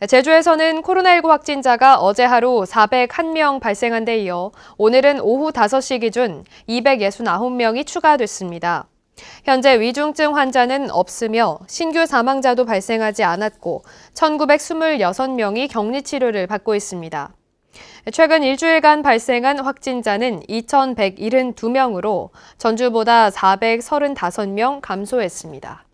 네, 제주에서는 코로나19 확진자가 어제 하루 401명 발생한 데 이어 오늘은 오후 5시 기준 269명이 추가됐습니다. 현재 위중증 환자는 없으며 신규 사망자도 발생하지 않았고 1926명이 격리 치료를 받고 있습니다. 최근 일주일간 발생한 확진자는 2,172명으로 전주보다 435명 감소했습니다.